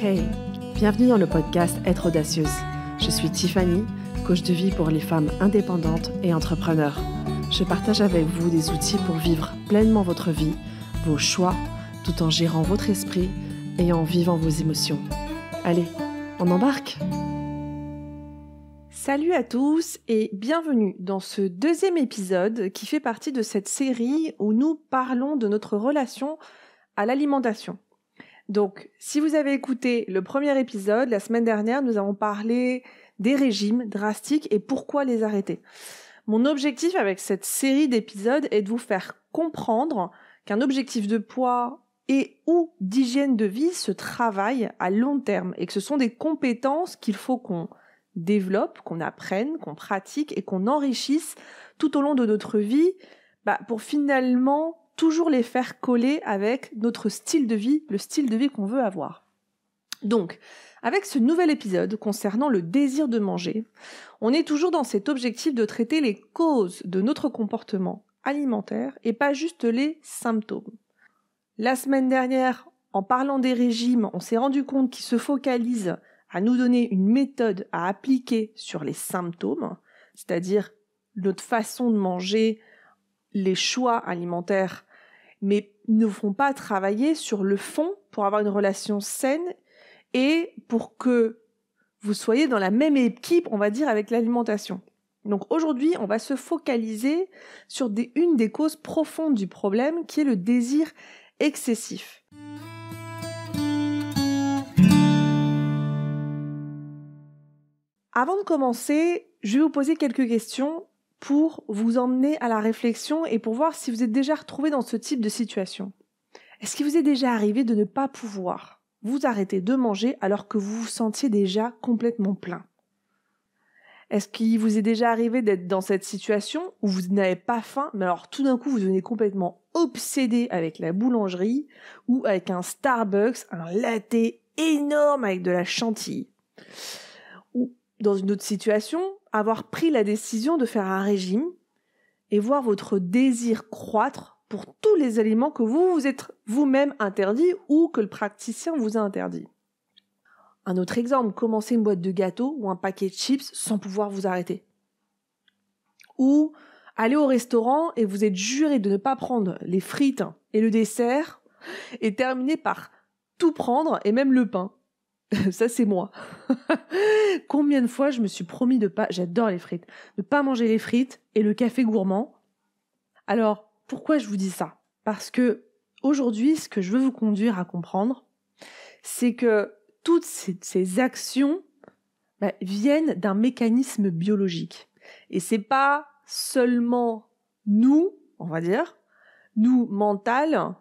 Hey, bienvenue dans le podcast Être audacieuse. Je suis Tiffany, coach de vie pour les femmes indépendantes et entrepreneurs. Je partage avec vous des outils pour vivre pleinement votre vie, vos choix, tout en gérant votre esprit et en vivant vos émotions. Allez, on embarque Salut à tous et bienvenue dans ce deuxième épisode qui fait partie de cette série où nous parlons de notre relation à l'alimentation. Donc, si vous avez écouté le premier épisode, la semaine dernière, nous avons parlé des régimes drastiques et pourquoi les arrêter. Mon objectif avec cette série d'épisodes est de vous faire comprendre qu'un objectif de poids et ou d'hygiène de vie se travaille à long terme et que ce sont des compétences qu'il faut qu'on développe, qu'on apprenne, qu'on pratique et qu'on enrichisse tout au long de notre vie bah, pour finalement toujours les faire coller avec notre style de vie, le style de vie qu'on veut avoir. Donc, avec ce nouvel épisode concernant le désir de manger, on est toujours dans cet objectif de traiter les causes de notre comportement alimentaire et pas juste les symptômes. La semaine dernière, en parlant des régimes, on s'est rendu compte qu'ils se focalisent à nous donner une méthode à appliquer sur les symptômes, c'est-à-dire notre façon de manger, les choix alimentaires mais ne feront pas travailler sur le fond pour avoir une relation saine et pour que vous soyez dans la même équipe, on va dire, avec l'alimentation. Donc aujourd'hui, on va se focaliser sur une des causes profondes du problème, qui est le désir excessif. Avant de commencer, je vais vous poser quelques questions pour vous emmener à la réflexion et pour voir si vous êtes déjà retrouvé dans ce type de situation. Est-ce qu'il vous est déjà arrivé de ne pas pouvoir vous arrêter de manger alors que vous vous sentiez déjà complètement plein Est-ce qu'il vous est déjà arrivé d'être dans cette situation où vous n'avez pas faim, mais alors tout d'un coup vous devenez complètement obsédé avec la boulangerie ou avec un Starbucks, un latte énorme avec de la chantilly Ou dans une autre situation, avoir pris la décision de faire un régime et voir votre désir croître pour tous les aliments que vous vous êtes vous-même interdit ou que le praticien vous a interdit. Un autre exemple, commencer une boîte de gâteaux ou un paquet de chips sans pouvoir vous arrêter. Ou aller au restaurant et vous êtes juré de ne pas prendre les frites et le dessert et terminer par tout prendre et même le pain. ça c'est moi. Combien de fois je me suis promis de pas, j'adore les frites, de pas manger les frites et le café gourmand. Alors, pourquoi je vous dis ça Parce que aujourd'hui, ce que je veux vous conduire à comprendre, c'est que toutes ces, actions bah, viennent d'un mécanisme biologique. Et c'est pas seulement nous, on va dire, nous mental,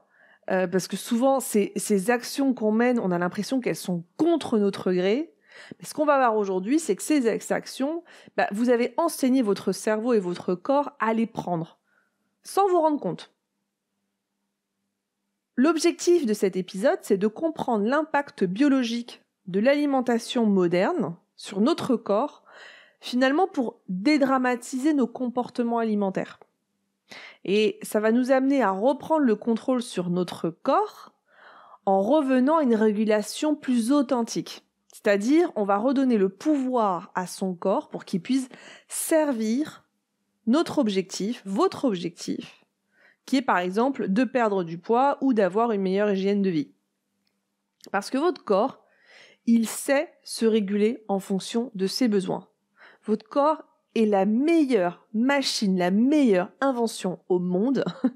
euh, parce que souvent, ces, actions qu'on mène, on a l'impression qu'elles sont contre notre gré. Mais ce qu'on va voir aujourd'hui, c'est que ces actions, bah, vous avez enseigné votre cerveau et votre corps à les prendre, sans vous rendre compte. L'objectif de cet épisode, c'est de comprendre l'impact biologique de l'alimentation moderne sur notre corps, finalement pour dédramatiser nos comportements alimentaires. Et ça va nous amener à reprendre le contrôle sur notre corps en revenant à une régulation plus authentique. C'est-à-dire, on va redonner le pouvoir à son corps pour qu'il puisse servir notre objectif, votre objectif, qui est par exemple de perdre du poids ou d'avoir une meilleure hygiène de vie. Parce que votre corps, il sait se réguler en fonction de ses besoins. Votre corps est la meilleure machine, la meilleure invention au monde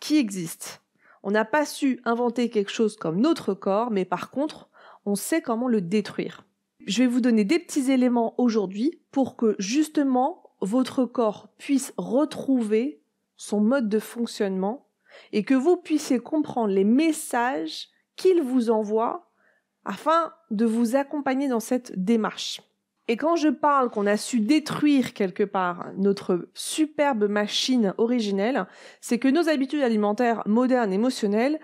qui existe. On n'a pas su inventer quelque chose comme notre corps, mais par contre, on sait comment le détruire. Je vais vous donner des petits éléments aujourd'hui pour que justement votre corps puisse retrouver son mode de fonctionnement et que vous puissiez comprendre les messages qu'il vous envoie afin de vous accompagner dans cette démarche. Et quand je parle qu'on a su détruire quelque part notre superbe machine originelle, c'est que nos habitudes alimentaires modernes, émotionnelles,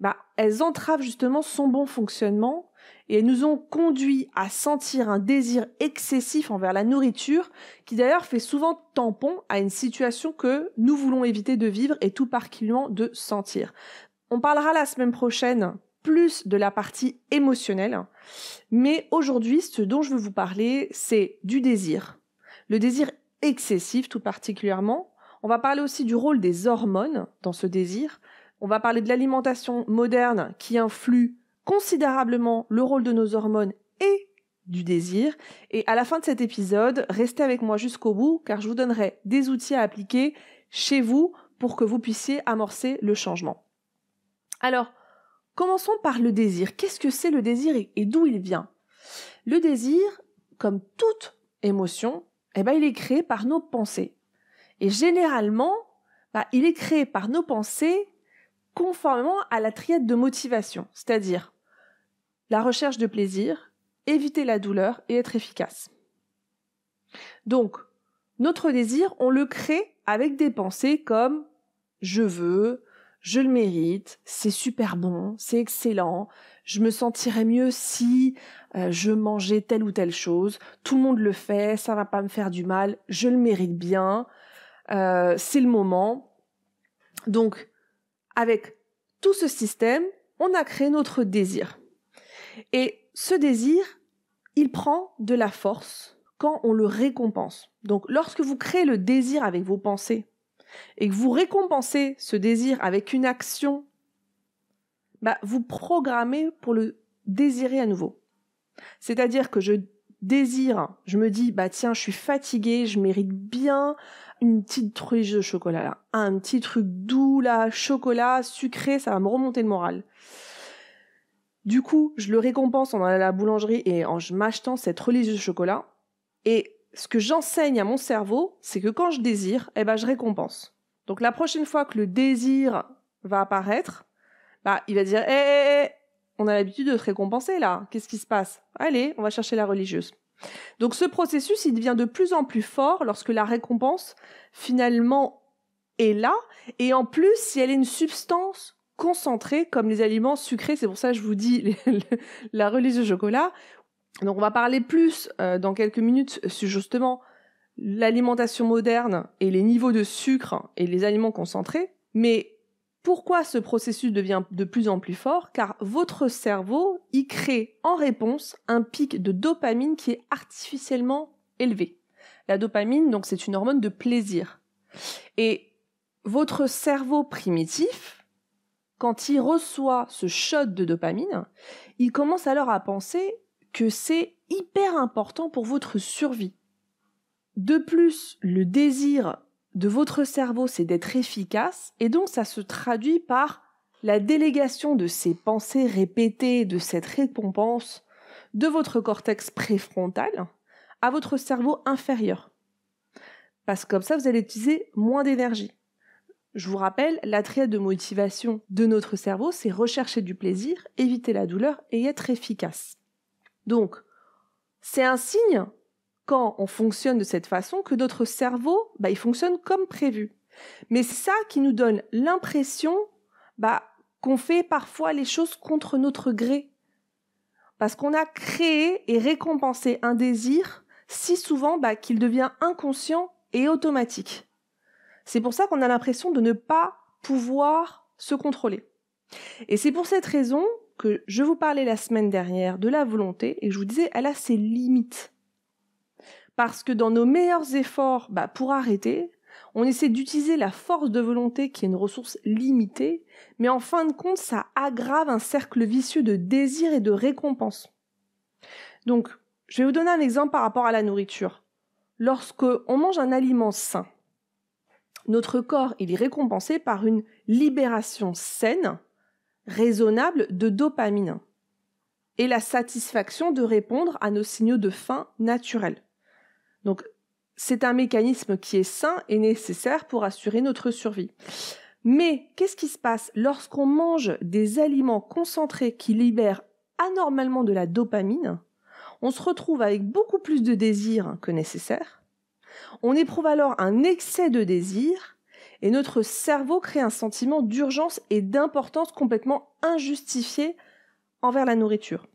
bah, elles entravent justement son bon fonctionnement et elles nous ont conduit à sentir un désir excessif envers la nourriture, qui d'ailleurs fait souvent tampon à une situation que nous voulons éviter de vivre et tout particulièrement de sentir. On parlera la semaine prochaine plus de la partie émotionnelle. Mais aujourd'hui, ce dont je veux vous parler, c'est du désir. Le désir excessif tout particulièrement. On va parler aussi du rôle des hormones dans ce désir. On va parler de l'alimentation moderne qui influe considérablement le rôle de nos hormones et du désir. Et à la fin de cet épisode, restez avec moi jusqu'au bout car je vous donnerai des outils à appliquer chez vous pour que vous puissiez amorcer le changement. Alors, Commençons par le désir. Qu'est-ce que c'est le désir et, d'où il vient Le désir, comme toute émotion, eh ben, il est créé par nos pensées. Et généralement, bah, il est créé par nos pensées conformément à la triade de motivation, c'est-à-dire la recherche de plaisir, éviter la douleur et être efficace. Donc, notre désir, on le crée avec des pensées comme je veux, je le mérite, c'est super bon, c'est excellent, je me sentirais mieux si euh, je mangeais telle ou telle chose, tout le monde le fait, ça va pas me faire du mal, je le mérite bien, euh, c'est le moment. Donc, avec tout ce système, on a créé notre désir. Et ce désir, il prend de la force quand on le récompense. Donc, lorsque vous créez le désir avec vos pensées, et que vous récompensez ce désir avec une action, bah, vous programmez pour le désirer à nouveau. C'est-à-dire que je désire, je me dis, bah tiens, je suis fatiguée, je mérite bien une petite truche de chocolat Un petit truc doux là, chocolat, sucré, ça va me remonter le moral. Du coup, je le récompense en allant à la boulangerie et en m'achetant cette religieuse chocolat. Et ce que j'enseigne à mon cerveau, c'est que quand je désire, eh ben, je récompense. Donc la prochaine fois que le désir va apparaître, bah, il va dire Eh, eh, eh on a l'habitude de se récompenser là, qu'est-ce qui se passe Allez, on va chercher la religieuse. Donc ce processus, il devient de plus en plus fort lorsque la récompense finalement est là, et en plus, si elle est une substance concentrée, comme les aliments sucrés, c'est pour ça que je vous dis la religieuse au chocolat, donc on va parler plus euh, dans quelques minutes sur justement l'alimentation moderne et les niveaux de sucre et les aliments concentrés. Mais pourquoi ce processus devient de plus en plus fort Car votre cerveau y crée en réponse un pic de dopamine qui est artificiellement élevé. La dopamine, donc, c'est une hormone de plaisir. Et votre cerveau primitif, quand il reçoit ce shot de dopamine, il commence alors à penser que c'est hyper important pour votre survie. De plus, le désir de votre cerveau, c'est d'être efficace, et donc ça se traduit par la délégation de ces pensées répétées, de cette récompense, de votre cortex préfrontal à votre cerveau inférieur. Parce que comme ça, vous allez utiliser moins d'énergie. Je vous rappelle, la triade de motivation de notre cerveau, c'est rechercher du plaisir, éviter la douleur et être efficace. Donc, c'est un signe, quand on fonctionne de cette façon, que notre cerveau, bah, il fonctionne comme prévu. Mais c'est ça qui nous donne l'impression bah, qu'on fait parfois les choses contre notre gré. Parce qu'on a créé et récompensé un désir si souvent bah, qu'il devient inconscient et automatique. C'est pour ça qu'on a l'impression de ne pas pouvoir se contrôler. Et c'est pour cette raison que je vous parlais la semaine dernière de la volonté et je vous disais, elle a ses limites. Parce que dans nos meilleurs efforts bah, pour arrêter, on essaie d'utiliser la force de volonté qui est une ressource limitée, mais en fin de compte, ça aggrave un cercle vicieux de désir et de récompense. Donc, je vais vous donner un exemple par rapport à la nourriture. Lorsque on mange un aliment sain, notre corps il est récompensé par une libération saine raisonnable de dopamine et la satisfaction de répondre à nos signaux de faim naturels. Donc c'est un mécanisme qui est sain et nécessaire pour assurer notre survie. Mais qu'est-ce qui se passe lorsqu'on mange des aliments concentrés qui libèrent anormalement de la dopamine On se retrouve avec beaucoup plus de désir que nécessaire. On éprouve alors un excès de désir et notre cerveau crée un sentiment d'urgence et d'importance complètement injustifié envers la nourriture.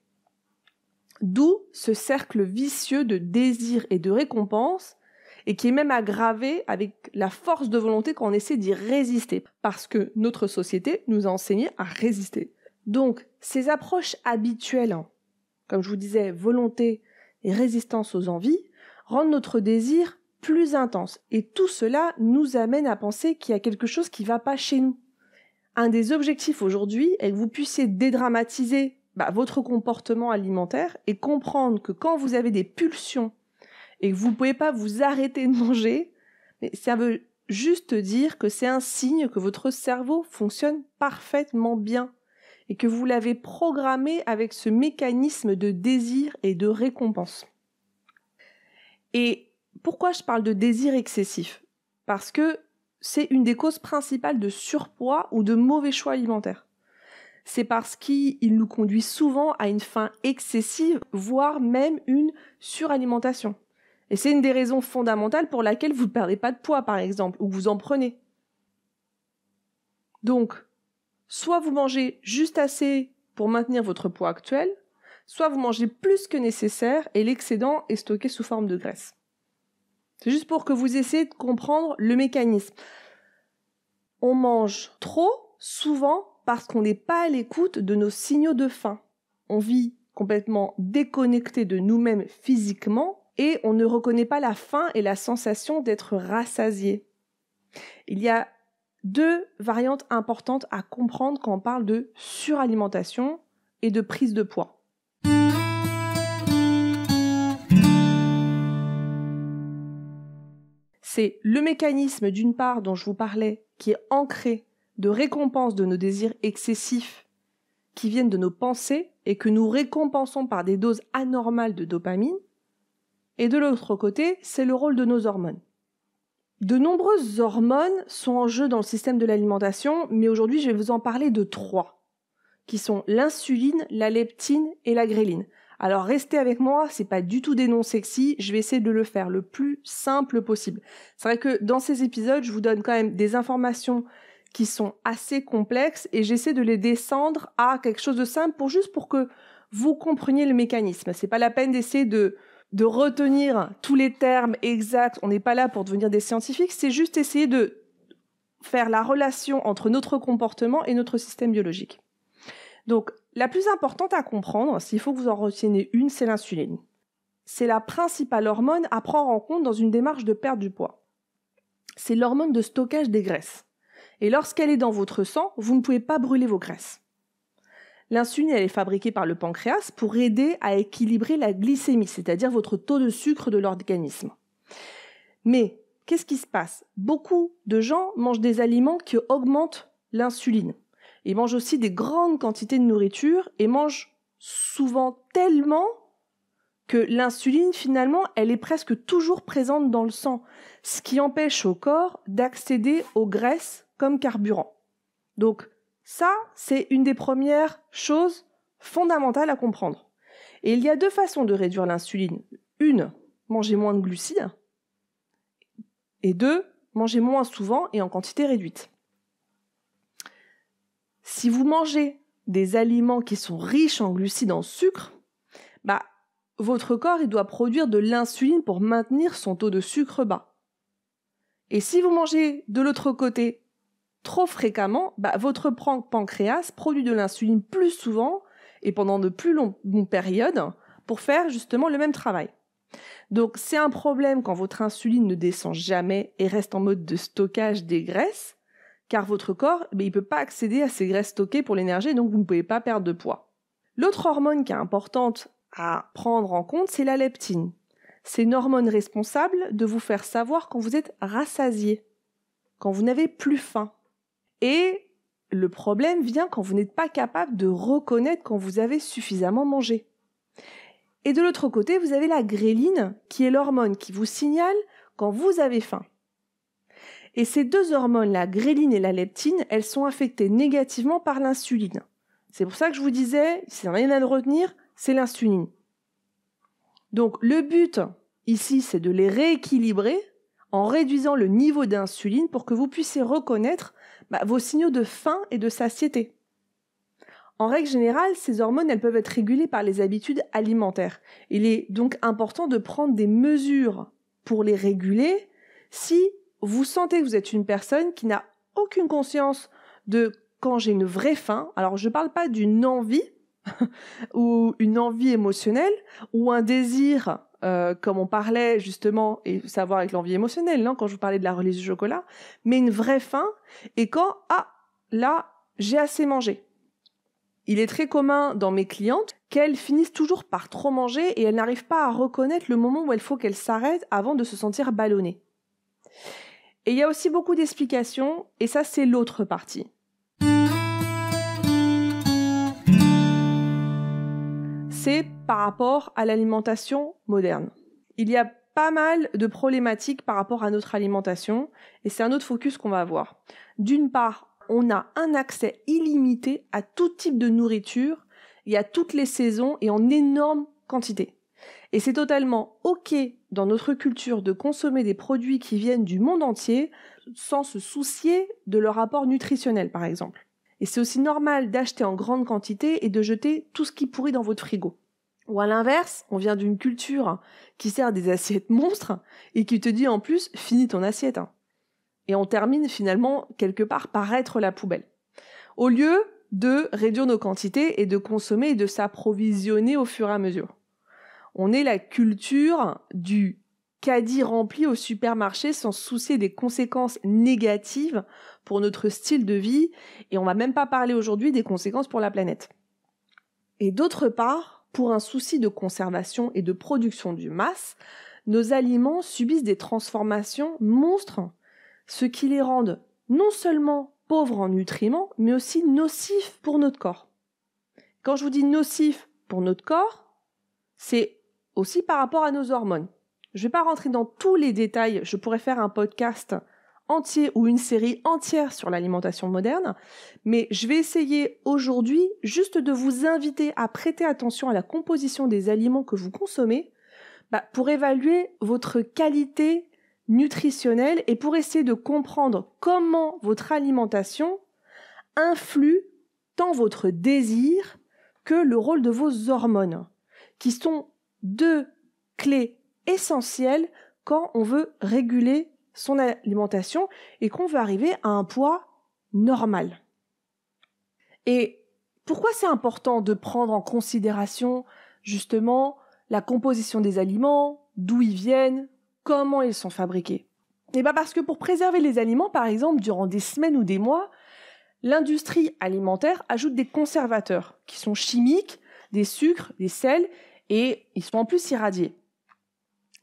D'où ce cercle vicieux de désir et de récompense, et qui est même aggravé avec la force de volonté quand on essaie d'y résister, parce que notre société nous a enseigné à résister. Donc, ces approches habituelles, hein, comme je vous disais, volonté et résistance aux envies, rendent notre désir plus intense. Et tout cela nous amène à penser qu'il y a quelque chose qui ne va pas chez nous. Un des objectifs aujourd'hui est que vous puissiez dédramatiser bah, votre comportement alimentaire et comprendre que quand vous avez des pulsions et que vous ne pouvez pas vous arrêter de manger, ça veut juste dire que c'est un signe que votre cerveau fonctionne parfaitement bien et que vous l'avez programmé avec ce mécanisme de désir et de récompense. Et pourquoi je parle de désir excessif Parce que c'est une des causes principales de surpoids ou de mauvais choix alimentaires. C'est parce qu'il nous conduit souvent à une faim excessive, voire même une suralimentation. Et c'est une des raisons fondamentales pour laquelle vous ne perdez pas de poids, par exemple, ou que vous en prenez. Donc, soit vous mangez juste assez pour maintenir votre poids actuel, soit vous mangez plus que nécessaire et l'excédent est stocké sous forme de graisse. C'est juste pour que vous essayez de comprendre le mécanisme. On mange trop souvent parce qu'on n'est pas à l'écoute de nos signaux de faim. On vit complètement déconnecté de nous-mêmes physiquement et on ne reconnaît pas la faim et la sensation d'être rassasié. Il y a deux variantes importantes à comprendre quand on parle de suralimentation et de prise de poids. c'est le mécanisme d'une part dont je vous parlais, qui est ancré de récompense de nos désirs excessifs qui viennent de nos pensées et que nous récompensons par des doses anormales de dopamine, et de l'autre côté, c'est le rôle de nos hormones. De nombreuses hormones sont en jeu dans le système de l'alimentation, mais aujourd'hui je vais vous en parler de trois, qui sont l'insuline, la leptine et la gréline. Alors restez avec moi, c'est pas du tout des noms sexy, je vais essayer de le faire le plus simple possible. C'est vrai que dans ces épisodes, je vous donne quand même des informations qui sont assez complexes et j'essaie de les descendre à quelque chose de simple pour juste pour que vous compreniez le mécanisme. C'est pas la peine d'essayer de retenir tous les termes exacts. On n'est pas là pour devenir des scientifiques, c'est juste essayer de faire la relation entre notre comportement et notre système biologique. Donc, la plus importante à comprendre, s'il faut que vous en retiennez une, c'est l'insuline. C'est la principale hormone à prendre en compte dans une démarche de perte du poids. C'est l'hormone de stockage des graisses. Et lorsqu'elle est dans votre sang, vous ne pouvez pas brûler vos graisses. L'insuline, elle est fabriquée par le pancréas pour aider à équilibrer la glycémie, c'est-à-dire votre taux de sucre de l'organisme. Mais qu'est-ce qui se passe Beaucoup de gens mangent des aliments qui augmentent l'insuline. Ils mangent aussi des grandes quantités de nourriture et mangent souvent tellement que l'insuline, finalement, elle est presque toujours présente dans le sang, ce qui empêche au corps d'accéder aux graisses comme carburant. Donc ça, c'est une des premières choses fondamentales à comprendre. Et il y a deux façons de réduire l'insuline. Une, manger moins de glucides. Et deux, manger moins souvent et en quantité réduite. Si vous mangez des aliments qui sont riches en glucides en sucre, bah, votre corps il doit produire de l'insuline pour maintenir son taux de sucre bas. Et si vous mangez de l'autre côté trop fréquemment, bah, votre pancréas produit de l'insuline plus souvent et pendant de plus longues périodes pour faire justement le même travail. Donc c'est un problème quand votre insuline ne descend jamais et reste en mode de stockage des graisses car votre corps, ne peut pas accéder à ces graisses stockées pour l'énergie, donc vous ne pouvez pas perdre de poids. L'autre hormone qui est importante à prendre en compte, c'est la leptine. C'est une hormone responsable de vous faire savoir quand vous êtes rassasié, quand vous n'avez plus faim. Et le problème vient quand vous n'êtes pas capable de reconnaître quand vous avez suffisamment mangé. Et de l'autre côté, vous avez la gréline, qui est l'hormone qui vous signale quand vous avez faim. Et ces deux hormones, la gréline et la leptine, elles sont affectées négativement par l'insuline. C'est pour ça que je vous disais, si n'y en a rien à retenir, c'est l'insuline. Donc le but ici, c'est de les rééquilibrer en réduisant le niveau d'insuline pour que vous puissiez reconnaître bah, vos signaux de faim et de satiété. En règle générale, ces hormones, elles peuvent être régulées par les habitudes alimentaires. Il est donc important de prendre des mesures pour les réguler si vous sentez que vous êtes une personne qui n'a aucune conscience de quand j'ai une vraie faim. Alors je ne parle pas d'une envie ou une envie émotionnelle ou un désir, euh, comme on parlait justement, et savoir avec l'envie émotionnelle, hein, quand je vous parlais de la release du chocolat, mais une vraie faim et quand, ah, là, j'ai assez mangé. Il est très commun dans mes clientes qu'elles finissent toujours par trop manger et elles n'arrivent pas à reconnaître le moment où il faut qu'elles s'arrêtent avant de se sentir ballonnées. Et il y a aussi beaucoup d'explications, et ça c'est l'autre partie. C'est par rapport à l'alimentation moderne. Il y a pas mal de problématiques par rapport à notre alimentation, et c'est un autre focus qu'on va avoir. D'une part, on a un accès illimité à tout type de nourriture, et à toutes les saisons et en énorme quantité. Et c'est totalement OK dans notre culture de consommer des produits qui viennent du monde entier sans se soucier de leur apport nutritionnel, par exemple. Et c'est aussi normal d'acheter en grande quantité et de jeter tout ce qui pourrit dans votre frigo. Ou à l'inverse, on vient d'une culture qui sert des assiettes monstres et qui te dit en plus finis ton assiette. Hein. Et on termine finalement quelque part par être la poubelle. Au lieu de réduire nos quantités et de consommer et de s'approvisionner au fur et à mesure. On est la culture du caddie rempli au supermarché sans soucier des conséquences négatives pour notre style de vie et on va même pas parler aujourd'hui des conséquences pour la planète. Et d'autre part, pour un souci de conservation et de production du masse, nos aliments subissent des transformations monstres, ce qui les rend non seulement pauvres en nutriments, mais aussi nocifs pour notre corps. Quand je vous dis nocifs pour notre corps, c'est aussi par rapport à nos hormones. Je ne vais pas rentrer dans tous les détails, je pourrais faire un podcast entier ou une série entière sur l'alimentation moderne, mais je vais essayer aujourd'hui juste de vous inviter à prêter attention à la composition des aliments que vous consommez bah, pour évaluer votre qualité nutritionnelle et pour essayer de comprendre comment votre alimentation influe tant votre désir que le rôle de vos hormones, qui sont deux clés essentielles quand on veut réguler son alimentation et qu'on veut arriver à un poids normal. Et pourquoi c'est important de prendre en considération justement la composition des aliments, d'où ils viennent, comment ils sont fabriqués Eh bien parce que pour préserver les aliments, par exemple, durant des semaines ou des mois, l'industrie alimentaire ajoute des conservateurs qui sont chimiques, des sucres, des sels et ils sont en plus irradiés.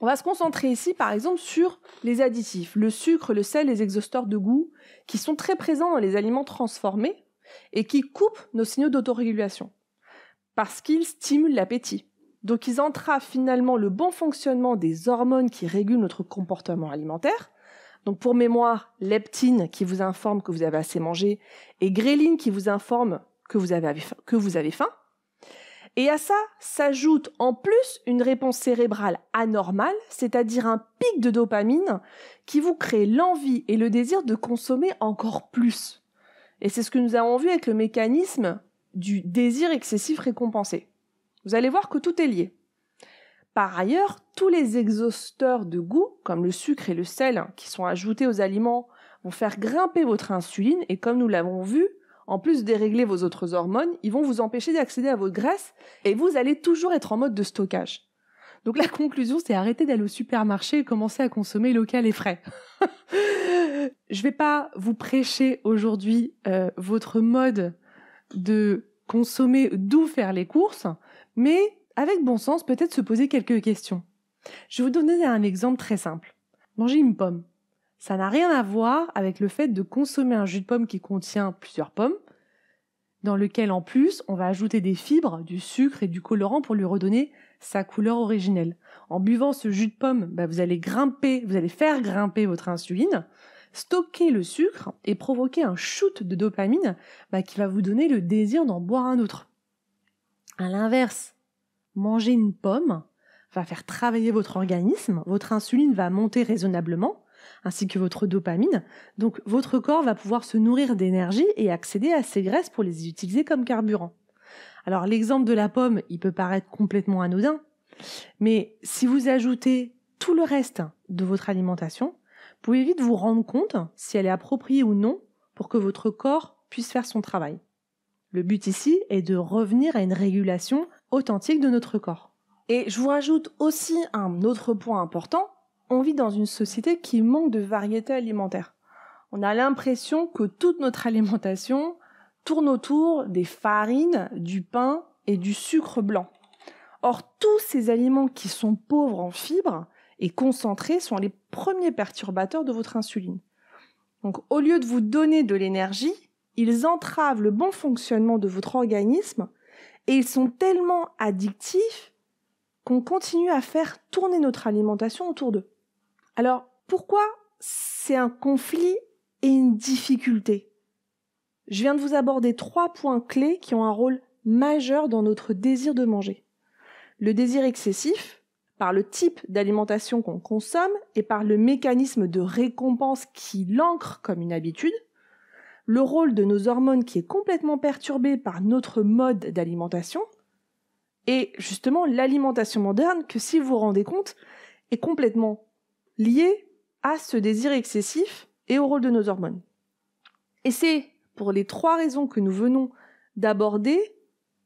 On va se concentrer ici, par exemple, sur les additifs, le sucre, le sel, les exhausteurs de goût, qui sont très présents dans les aliments transformés et qui coupent nos signaux d'autorégulation, parce qu'ils stimulent l'appétit. Donc ils entravent finalement le bon fonctionnement des hormones qui régulent notre comportement alimentaire. Donc pour mémoire, leptine qui vous informe que vous avez assez mangé et gréline qui vous informe que vous avez, que vous avez faim. Et à ça s'ajoute en plus une réponse cérébrale anormale, c'est-à-dire un pic de dopamine qui vous crée l'envie et le désir de consommer encore plus. Et c'est ce que nous avons vu avec le mécanisme du désir excessif récompensé. Vous allez voir que tout est lié. Par ailleurs, tous les exhausteurs de goût, comme le sucre et le sel, hein, qui sont ajoutés aux aliments, vont faire grimper votre insuline et comme nous l'avons vu, en plus de dérégler vos autres hormones, ils vont vous empêcher d'accéder à vos graisses et vous allez toujours être en mode de stockage. Donc la conclusion, c'est arrêter d'aller au supermarché et commencer à consommer local et frais. Je vais pas vous prêcher aujourd'hui euh, votre mode de consommer, d'où faire les courses, mais avec bon sens, peut-être se poser quelques questions. Je vais vous donner un exemple très simple. Manger une pomme ça n'a rien à voir avec le fait de consommer un jus de pomme qui contient plusieurs pommes, dans lequel en plus on va ajouter des fibres, du sucre et du colorant pour lui redonner sa couleur originelle. En buvant ce jus de pomme, bah, vous allez grimper, vous allez faire grimper votre insuline, stocker le sucre et provoquer un shoot de dopamine bah, qui va vous donner le désir d'en boire un autre. À l'inverse, manger une pomme va faire travailler votre organisme, votre insuline va monter raisonnablement, ainsi que votre dopamine. Donc votre corps va pouvoir se nourrir d'énergie et accéder à ces graisses pour les utiliser comme carburant. Alors l'exemple de la pomme, il peut paraître complètement anodin, mais si vous ajoutez tout le reste de votre alimentation, vous pouvez vite vous rendre compte si elle est appropriée ou non pour que votre corps puisse faire son travail. Le but ici est de revenir à une régulation authentique de notre corps. Et je vous rajoute aussi un autre point important, on vit dans une société qui manque de variété alimentaire. On a l'impression que toute notre alimentation tourne autour des farines, du pain et du sucre blanc. Or, tous ces aliments qui sont pauvres en fibres et concentrés sont les premiers perturbateurs de votre insuline. Donc, au lieu de vous donner de l'énergie, ils entravent le bon fonctionnement de votre organisme et ils sont tellement addictifs qu'on continue à faire tourner notre alimentation autour d'eux. Alors, pourquoi c'est un conflit et une difficulté Je viens de vous aborder trois points clés qui ont un rôle majeur dans notre désir de manger. Le désir excessif, par le type d'alimentation qu'on consomme et par le mécanisme de récompense qui l'ancre comme une habitude, le rôle de nos hormones qui est complètement perturbé par notre mode d'alimentation, et justement l'alimentation moderne que si vous vous rendez compte est complètement Lié à ce désir excessif et au rôle de nos hormones. Et c'est pour les trois raisons que nous venons d'aborder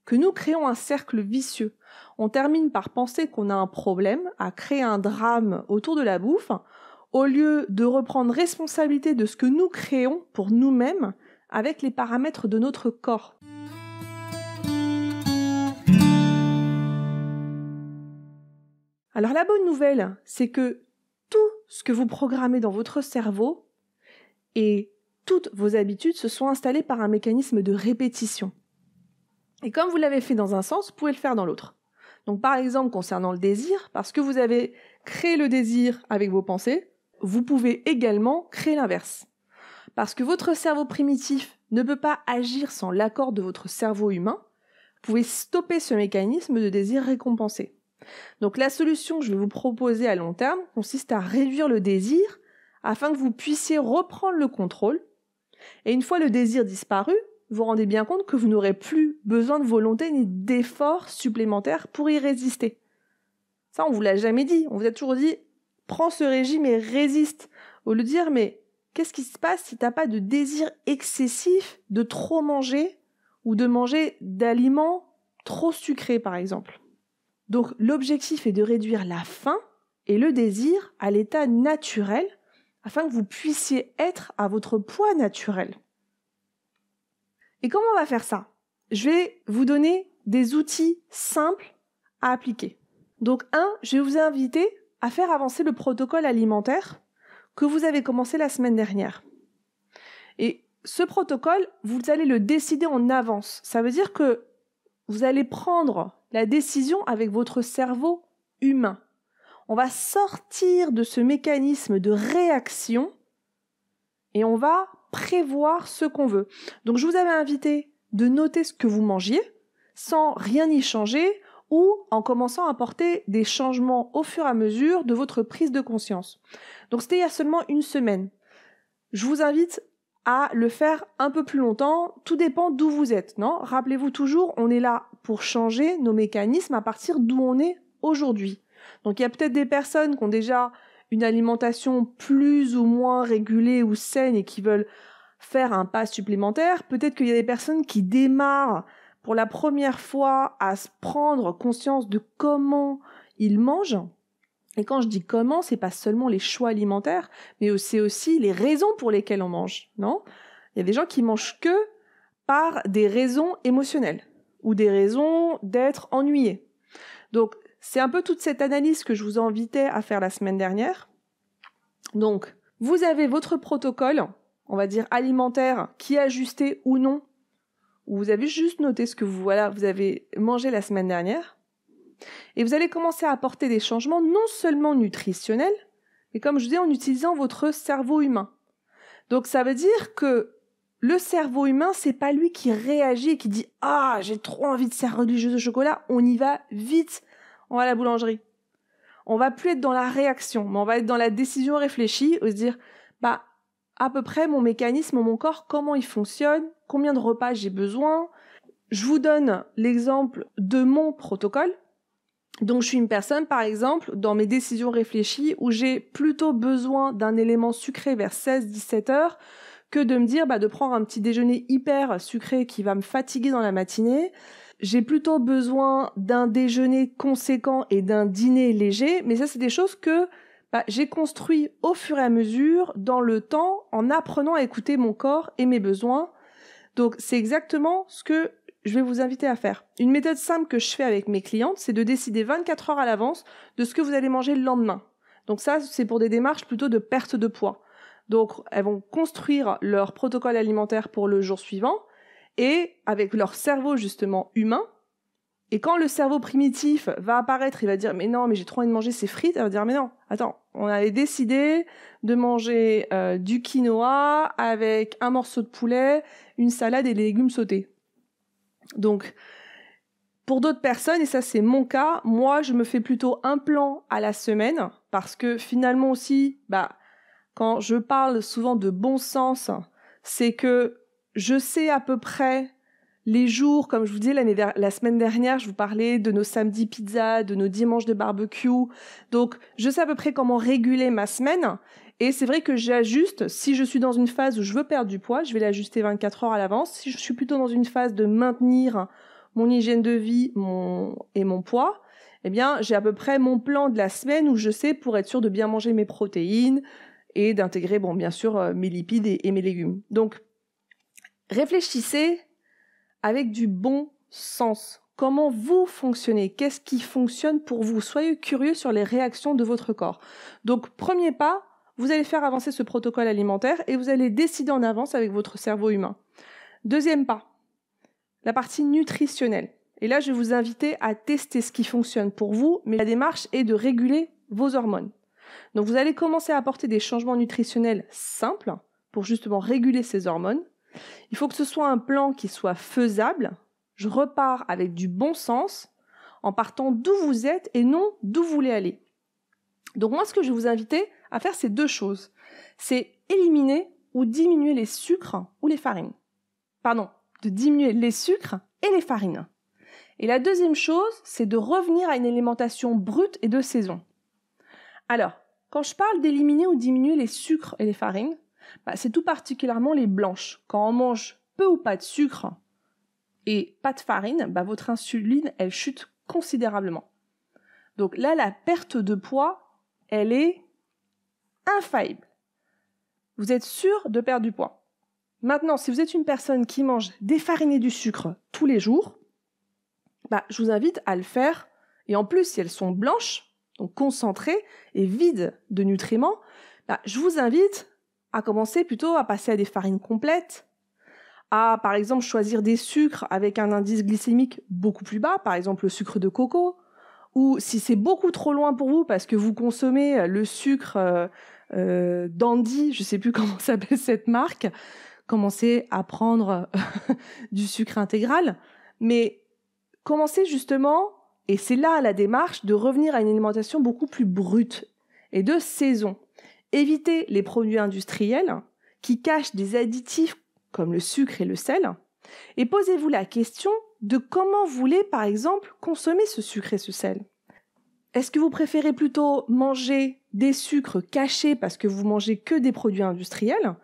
que nous créons un cercle vicieux. On termine par penser qu'on a un problème, à créer un drame autour de la bouffe, au lieu de reprendre responsabilité de ce que nous créons pour nous-mêmes avec les paramètres de notre corps. Alors la bonne nouvelle, c'est que ce que vous programmez dans votre cerveau et toutes vos habitudes se sont installées par un mécanisme de répétition. Et comme vous l'avez fait dans un sens, vous pouvez le faire dans l'autre. Donc par exemple concernant le désir, parce que vous avez créé le désir avec vos pensées, vous pouvez également créer l'inverse. Parce que votre cerveau primitif ne peut pas agir sans l'accord de votre cerveau humain, vous pouvez stopper ce mécanisme de désir récompensé. Donc la solution que je vais vous proposer à long terme consiste à réduire le désir afin que vous puissiez reprendre le contrôle. Et une fois le désir disparu, vous, vous rendez bien compte que vous n'aurez plus besoin de volonté ni d'efforts supplémentaires pour y résister. Ça, on vous l'a jamais dit. On vous a toujours dit, prends ce régime et résiste. Au lieu de dire, mais qu'est-ce qui se passe si n'as pas de désir excessif de trop manger ou de manger d'aliments trop sucrés, par exemple? Donc l'objectif est de réduire la faim et le désir à l'état naturel afin que vous puissiez être à votre poids naturel. Et comment on va faire ça Je vais vous donner des outils simples à appliquer. Donc un, je vais vous inviter à faire avancer le protocole alimentaire que vous avez commencé la semaine dernière. Et ce protocole, vous allez le décider en avance. Ça veut dire que vous allez prendre la décision avec votre cerveau humain. On va sortir de ce mécanisme de réaction et on va prévoir ce qu'on veut. Donc je vous avais invité de noter ce que vous mangiez sans rien y changer ou en commençant à porter des changements au fur et à mesure de votre prise de conscience. Donc c'était il y a seulement une semaine. Je vous invite à le faire un peu plus longtemps. Tout dépend d'où vous êtes, non Rappelez-vous toujours, on est là pour changer nos mécanismes à partir d'où on est aujourd'hui. Donc il y a peut-être des personnes qui ont déjà une alimentation plus ou moins régulée ou saine et qui veulent faire un pas supplémentaire. Peut-être qu'il y a des personnes qui démarrent pour la première fois à se prendre conscience de comment ils mangent et quand je dis comment, c'est pas seulement les choix alimentaires, mais c'est aussi les raisons pour lesquelles on mange, non Il y a des gens qui mangent que par des raisons émotionnelles ou des raisons d'être ennuyés. Donc, c'est un peu toute cette analyse que je vous invitais à faire la semaine dernière. Donc, vous avez votre protocole, on va dire alimentaire, qui est ajusté ou non. ou Vous avez juste noté ce que vous, voilà, vous avez mangé la semaine dernière. Et vous allez commencer à apporter des changements non seulement nutritionnels, mais comme je dis, en utilisant votre cerveau humain. Donc ça veut dire que le cerveau humain, c'est pas lui qui réagit et qui dit Ah, j'ai trop envie de serre religieuse de chocolat, on y va vite, on va à la boulangerie. On va plus être dans la réaction, mais on va être dans la décision réfléchie, se dire Bah, à peu près mon mécanisme, mon corps, comment il fonctionne, combien de repas j'ai besoin. Je vous donne l'exemple de mon protocole. Donc je suis une personne, par exemple, dans mes décisions réfléchies, où j'ai plutôt besoin d'un élément sucré vers 16-17 heures que de me dire bah, de prendre un petit déjeuner hyper sucré qui va me fatiguer dans la matinée. J'ai plutôt besoin d'un déjeuner conséquent et d'un dîner léger, mais ça c'est des choses que bah, j'ai construit au fur et à mesure, dans le temps, en apprenant à écouter mon corps et mes besoins. Donc c'est exactement ce que je vais vous inviter à faire. Une méthode simple que je fais avec mes clientes, c'est de décider 24 heures à l'avance de ce que vous allez manger le lendemain. Donc ça, c'est pour des démarches plutôt de perte de poids. Donc elles vont construire leur protocole alimentaire pour le jour suivant et avec leur cerveau justement humain. Et quand le cerveau primitif va apparaître, il va dire mais non, mais j'ai trop envie de manger ces frites, elle va dire mais non, attends, on avait décidé de manger euh, du quinoa avec un morceau de poulet, une salade et des légumes sautés. Donc, pour d'autres personnes, et ça c'est mon cas, moi je me fais plutôt un plan à la semaine parce que finalement aussi, bah, quand je parle souvent de bon sens, c'est que je sais à peu près les jours, comme je vous disais la semaine dernière, je vous parlais de nos samedis pizza, de nos dimanches de barbecue. Donc, je sais à peu près comment réguler ma semaine. Et c'est vrai que j'ajuste, si je suis dans une phase où je veux perdre du poids, je vais l'ajuster 24 heures à l'avance. Si je suis plutôt dans une phase de maintenir mon hygiène de vie mon, et mon poids, eh bien, j'ai à peu près mon plan de la semaine où je sais pour être sûr de bien manger mes protéines et d'intégrer, bon, bien sûr, euh, mes lipides et, et mes légumes. Donc, réfléchissez avec du bon sens. Comment vous fonctionnez Qu'est-ce qui fonctionne pour vous Soyez curieux sur les réactions de votre corps. Donc, premier pas, vous allez faire avancer ce protocole alimentaire et vous allez décider en avance avec votre cerveau humain. Deuxième pas, la partie nutritionnelle. Et là, je vais vous inviter à tester ce qui fonctionne pour vous, mais la démarche est de réguler vos hormones. Donc vous allez commencer à apporter des changements nutritionnels simples pour justement réguler ces hormones. Il faut que ce soit un plan qui soit faisable. Je repars avec du bon sens en partant d'où vous êtes et non d'où vous voulez aller. Donc moi, ce que je vais vous inviter, à faire ces deux choses. C'est éliminer ou diminuer les sucres ou les farines. Pardon, de diminuer les sucres et les farines. Et la deuxième chose, c'est de revenir à une alimentation brute et de saison. Alors, quand je parle d'éliminer ou diminuer les sucres et les farines, bah, c'est tout particulièrement les blanches. Quand on mange peu ou pas de sucre et pas de farine, bah, votre insuline, elle chute considérablement. Donc là, la perte de poids, elle est infaillible. Vous êtes sûr de perdre du poids. Maintenant, si vous êtes une personne qui mange des farines et du sucre tous les jours, bah, je vous invite à le faire. Et en plus, si elles sont blanches, donc concentrées et vides de nutriments, bah, je vous invite à commencer plutôt à passer à des farines complètes, à par exemple choisir des sucres avec un indice glycémique beaucoup plus bas, par exemple le sucre de coco, ou si c'est beaucoup trop loin pour vous parce que vous consommez euh, le sucre euh, euh, Dandy, je sais plus comment s'appelle cette marque, commencez à prendre du sucre intégral, mais commencez justement, et c'est là la démarche, de revenir à une alimentation beaucoup plus brute et de saison. Évitez les produits industriels qui cachent des additifs comme le sucre et le sel, et posez-vous la question de comment vous voulez, par exemple, consommer ce sucre et ce sel. Est-ce que vous préférez plutôt manger des sucres cachés parce que vous mangez que des produits industriels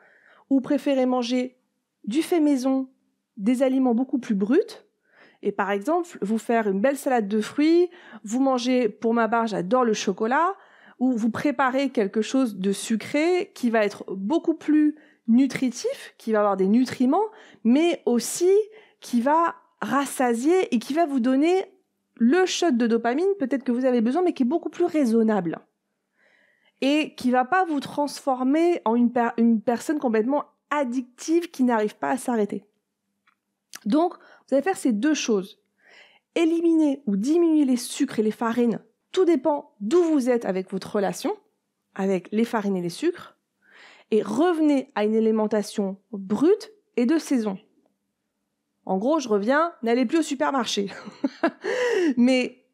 ou préférez manger du fait maison, des aliments beaucoup plus bruts et par exemple vous faire une belle salade de fruits, vous mangez, pour ma part j'adore le chocolat, ou vous préparez quelque chose de sucré qui va être beaucoup plus nutritif, qui va avoir des nutriments, mais aussi qui va rassasier et qui va vous donner le shot de dopamine peut-être que vous avez besoin mais qui est beaucoup plus raisonnable et qui va pas vous transformer en une, une personne complètement addictive qui n'arrive pas à s'arrêter. Donc, vous allez faire ces deux choses. Éliminer ou diminuer les sucres et les farines, tout dépend d'où vous êtes avec votre relation, avec les farines et les sucres, et revenez à une alimentation brute et de saison. En gros, je reviens, n'allez plus au supermarché. Mais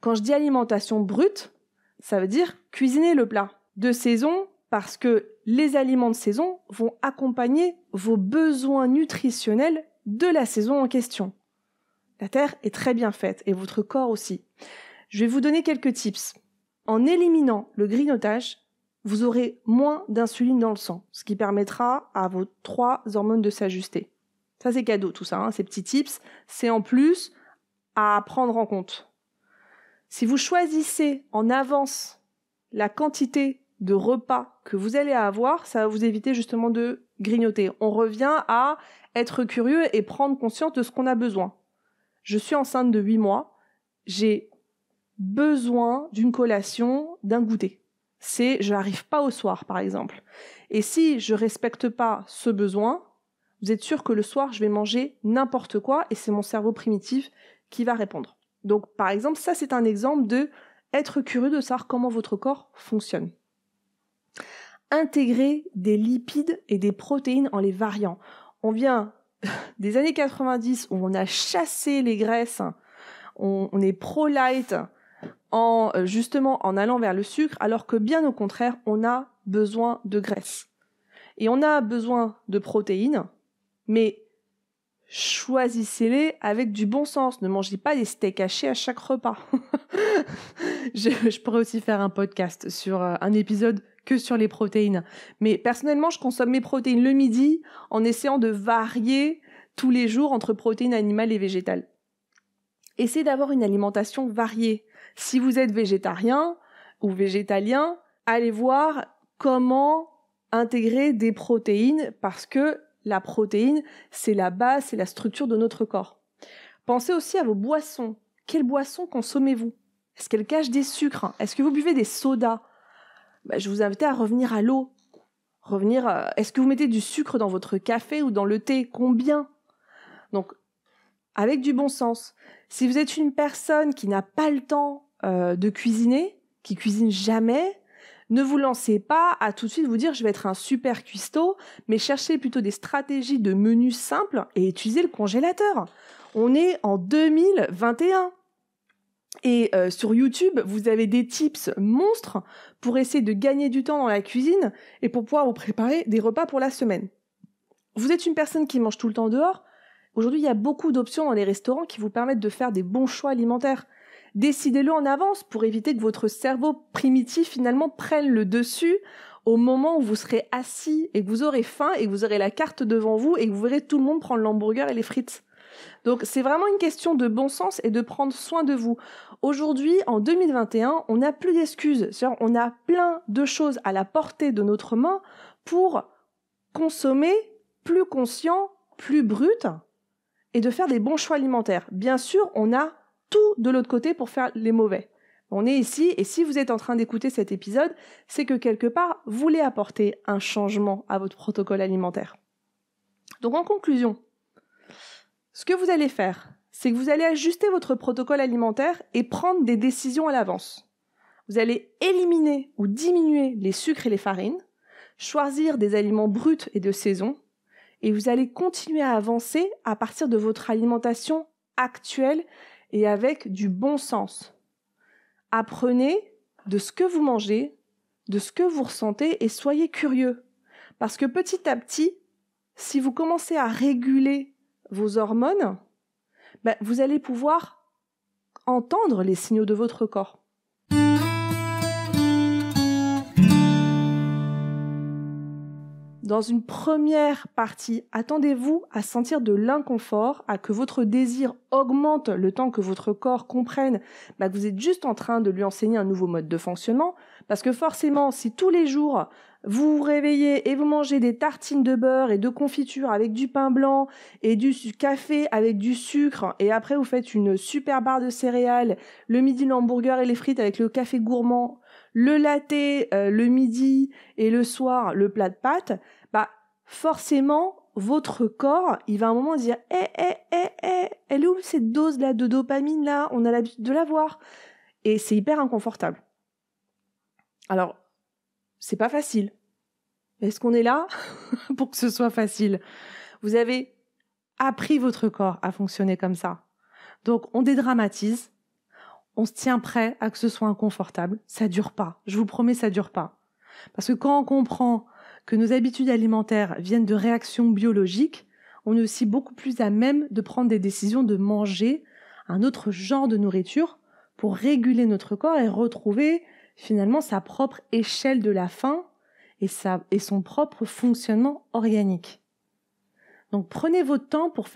quand je dis alimentation brute, ça veut dire cuisiner le plat de saison parce que les aliments de saison vont accompagner vos besoins nutritionnels de la saison en question. La terre est très bien faite et votre corps aussi. Je vais vous donner quelques tips. En éliminant le grignotage, vous aurez moins d'insuline dans le sang, ce qui permettra à vos trois hormones de s'ajuster. Ça, c'est cadeau, tout ça, hein, ces petits tips. C'est en plus à prendre en compte. Si vous choisissez en avance la quantité de repas que vous allez avoir, ça va vous éviter justement de grignoter. On revient à être curieux et prendre conscience de ce qu'on a besoin. Je suis enceinte de 8 mois, j'ai besoin d'une collation, d'un goûter. C'est je n'arrive pas au soir par exemple. Et si je respecte pas ce besoin, vous êtes sûr que le soir, je vais manger n'importe quoi et c'est mon cerveau primitif qui va répondre. Donc, par exemple, ça, c'est un exemple de être curieux de savoir comment votre corps fonctionne. Intégrer des lipides et des protéines en les variant. On vient des années 90 où on a chassé les graisses, on, est pro-light en justement en allant vers le sucre, alors que bien au contraire, on a besoin de graisses Et on a besoin de protéines mais choisissez-les avec du bon sens. Ne mangez pas des steaks hachés à chaque repas. je, je, pourrais aussi faire un podcast sur euh, un épisode que sur les protéines. Mais personnellement, je consomme mes protéines le midi en essayant de varier tous les jours entre protéines animales et végétales. Essayez d'avoir une alimentation variée. Si vous êtes végétarien ou végétalien, allez voir comment intégrer des protéines parce que la protéine, c'est la base, c'est la structure de notre corps. Pensez aussi à vos boissons. Quelles boissons consommez-vous Est-ce qu'elles cachent des sucres Est-ce que vous buvez des sodas bah, Je vous invite à revenir à l'eau. Revenir. Euh, est-ce que vous mettez du sucre dans votre café ou dans le thé Combien Donc, avec du bon sens. Si vous êtes une personne qui n'a pas le temps euh, de cuisiner, qui cuisine jamais, ne vous lancez pas à tout de suite vous dire je vais être un super cuistot, mais cherchez plutôt des stratégies de menus simples et utilisez le congélateur. On est en 2021. Et euh, sur YouTube, vous avez des tips monstres pour essayer de gagner du temps dans la cuisine et pour pouvoir vous préparer des repas pour la semaine. Vous êtes une personne qui mange tout le temps dehors. Aujourd'hui, il y a beaucoup d'options dans les restaurants qui vous permettent de faire des bons choix alimentaires. Décidez-le en avance pour éviter que votre cerveau primitif finalement prenne le dessus au moment où vous serez assis et que vous aurez faim et que vous aurez la carte devant vous et que vous verrez tout le monde prendre l'hamburger et les frites. Donc c'est vraiment une question de bon sens et de prendre soin de vous. Aujourd'hui, en 2021, on n'a plus d'excuses. cest on a plein de choses à la portée de notre main pour consommer plus conscient, plus brut et de faire des bons choix alimentaires. Bien sûr, on a de l'autre côté pour faire les mauvais. On est ici, et si vous êtes en train d'écouter cet épisode, c'est que quelque part, vous voulez apporter un changement à votre protocole alimentaire. Donc en conclusion, ce que vous allez faire, c'est que vous allez ajuster votre protocole alimentaire et prendre des décisions à l'avance. Vous allez éliminer ou diminuer les sucres et les farines, choisir des aliments bruts et de saison, et vous allez continuer à avancer à partir de votre alimentation actuelle et avec du bon sens. Apprenez de ce que vous mangez, de ce que vous ressentez et soyez curieux. Parce que petit à petit, si vous commencez à réguler vos hormones, ben, vous allez pouvoir entendre les signaux de votre corps. dans une première partie, attendez-vous à sentir de l'inconfort, à que votre désir augmente le temps que votre corps comprenne bah, que vous êtes juste en train de lui enseigner un nouveau mode de fonctionnement. Parce que forcément, si tous les jours, vous vous réveillez et vous mangez des tartines de beurre et de confiture avec du pain blanc et du café avec du sucre et après vous faites une super barre de céréales, le midi l'hamburger et les frites avec le café gourmand, le laté euh, le midi et le soir le plat de pâtes, bah forcément votre corps, il va à un moment dire "Eh eh eh eh, elle est où cette dose là de dopamine là On a l'habitude de voir. » Et c'est hyper inconfortable. Alors, c'est pas facile. Est-ce qu'on est là pour que ce soit facile Vous avez appris votre corps à fonctionner comme ça. Donc on dédramatise, on se tient prêt à que ce soit inconfortable. Ça dure pas. Je vous promets, ça dure pas. Parce que quand on comprend que nos habitudes alimentaires viennent de réactions biologiques, on est aussi beaucoup plus à même de prendre des décisions de manger un autre genre de nourriture pour réguler notre corps et retrouver finalement sa propre échelle de la faim et, et son propre fonctionnement organique. Donc prenez votre temps pour,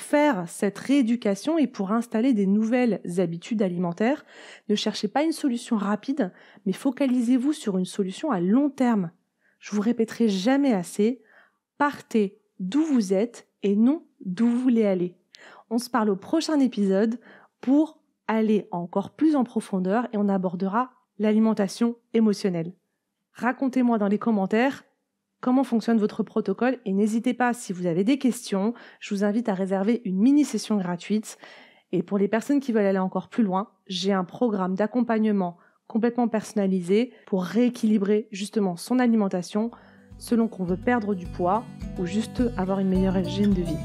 faire cette rééducation et pour installer des nouvelles habitudes alimentaires. Ne cherchez pas une solution rapide, mais focalisez-vous sur une solution à long terme. Je vous répéterai jamais assez, partez d'où vous êtes et non d'où vous voulez aller. On se parle au prochain épisode pour aller encore plus en profondeur et on abordera l'alimentation émotionnelle. Racontez-moi dans les commentaires comment fonctionne votre protocole et n'hésitez pas si vous avez des questions, je vous invite à réserver une mini session gratuite. Et pour les personnes qui veulent aller encore plus loin, j'ai un programme d'accompagnement complètement personnalisé pour rééquilibrer justement son alimentation selon qu'on veut perdre du poids ou juste avoir une meilleure hygiène de vie.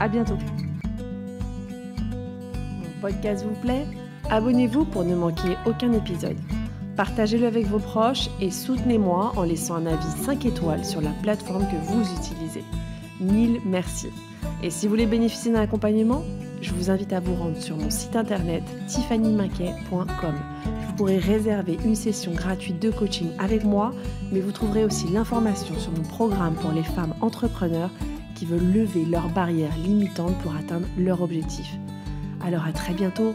À bientôt. Mon podcast vous plaît Abonnez-vous pour ne manquer aucun épisode partagez-le avec vos proches et soutenez-moi en laissant un avis 5 étoiles sur la plateforme que vous utilisez. Mille merci. Et si vous voulez bénéficier d'un accompagnement, je vous invite à vous rendre sur mon site internet tiffanymaquet.com. Vous pourrez réserver une session gratuite de coaching avec moi, mais vous trouverez aussi l'information sur mon programme pour les femmes entrepreneurs qui veulent lever leurs barrières limitantes pour atteindre leur objectif. Alors à très bientôt